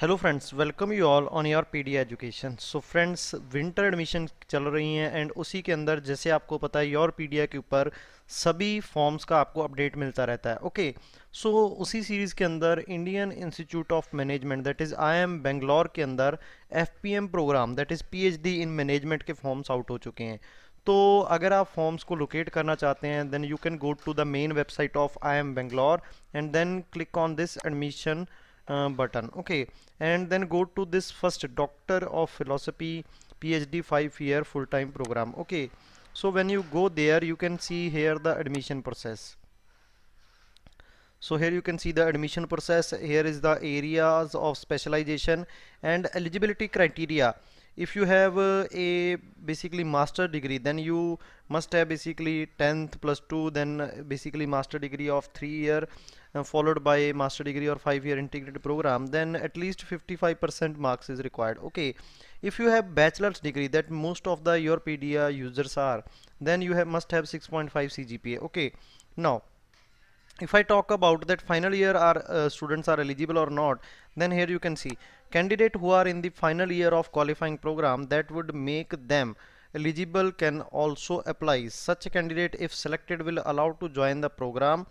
hello friends welcome you all on your P education so friends winter admission चल रही हैं and उसी के अंदर जैसे आपको पता है योर पी के ऊपर सभी फॉर्म्स का आपको अपडेट मिलता रहता है ओके okay, सो so, उसी सीरीज़ के अंदर Indian institute of management that is I M Bangalore के अंदर F program that is P in management के फॉर्म्स आउट हो चुके हैं तो अगर आप फॉर्म्स को लोकेट करना चाहते हैं then you can go to the main website of I M Bangalore and then click on this admission Uh, button okay and then go to this first doctor of philosophy phd 5 year full-time program okay so when you go there you can see here the admission process so here you can see the admission process here is the areas of specialization and eligibility criteria if you have uh, a basically master degree then you must have basically 10th plus 2 then uh, basically master degree of 3 year uh, followed by a master degree or 5 year integrated program then at least 55% marks is required okay if you have bachelor's degree that most of the your PDA users are then you have must have 6.5 CGPA okay now if I talk about that final year are uh, students are eligible or not then here you can see candidate who are in the final year of qualifying program that would make them eligible can also apply such a candidate if selected will allow to join the program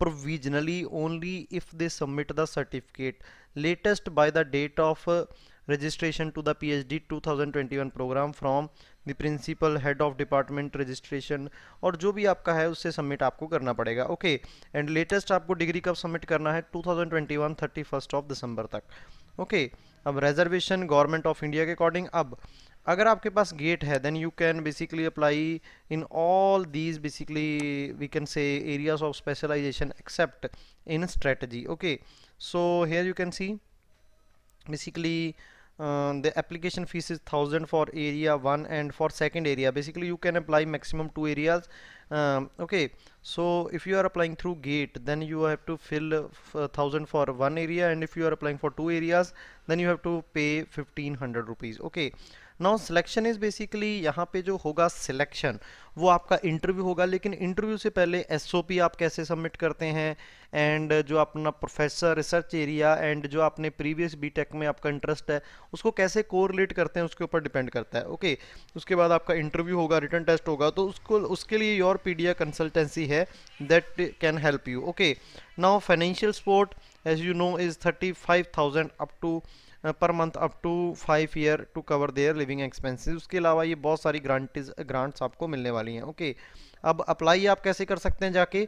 provisionally only if they submit the certificate latest by the date of uh, registration to the PhD 2021 program from the principal head of department registration और जो भी आपका है उससे submit आपको करना पड़ेगा okay and latest आपको डिग्री कब सबमिट करना है 2021 थाउजेंड ऑफ दिसंबर तक ओके okay, अब रिजर्वेशन गवर्नमेंट ऑफ इंडिया के अकॉर्डिंग अब अगर आपके पास गेट है then you can basically apply in all these basically we can say areas of specialization except in strategy okay so here you can see basically Uh, the application fees is 1000 for area 1 and for second area basically you can apply maximum two areas um, okay so if you are applying through gate then you have to fill 1000 uh, for one area and if you are applying for two areas then you have to pay 1500 rupees okay now selection is basically यहाँ पे जो होगा selection वो आपका interview होगा लेकिन interview से पहले एसओपी आप कैसे सबमिट करते हैं एंड जो अपना प्रोफेसर रिसर्च एरिया एंड जो आपने प्रीवियस बीटेक में आपका इंटरेस्ट है उसको कैसे कोरिलेट करते हैं उसके ऊपर डिपेंड करता है ओके okay, उसके बाद आपका इंटरव्यू होगा रिटर्न टेस्ट होगा तो उसको उसके लिए योर पी कंसल्टेंसी है that can help you okay now financial support as you know is thirty five thousand up to per month up to five year to cover their living expenses उसके अलावा ये बहुत सारी ग्रांटिज grants आपको मिलने वाली हैं ओके अब अप्लाई आप कैसे कर सकते हैं जाके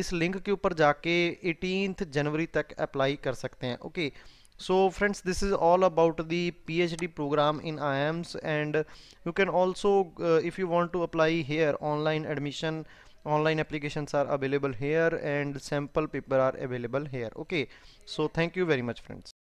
इस लिंक के ऊपर जाके एटीन जनवरी तक अप्लाई कर सकते हैं okay so friends this is all about the P H D program in I Ms and you can also if you want to apply here online admission online applications are available here and sample paper are available here okay so thank you very much friends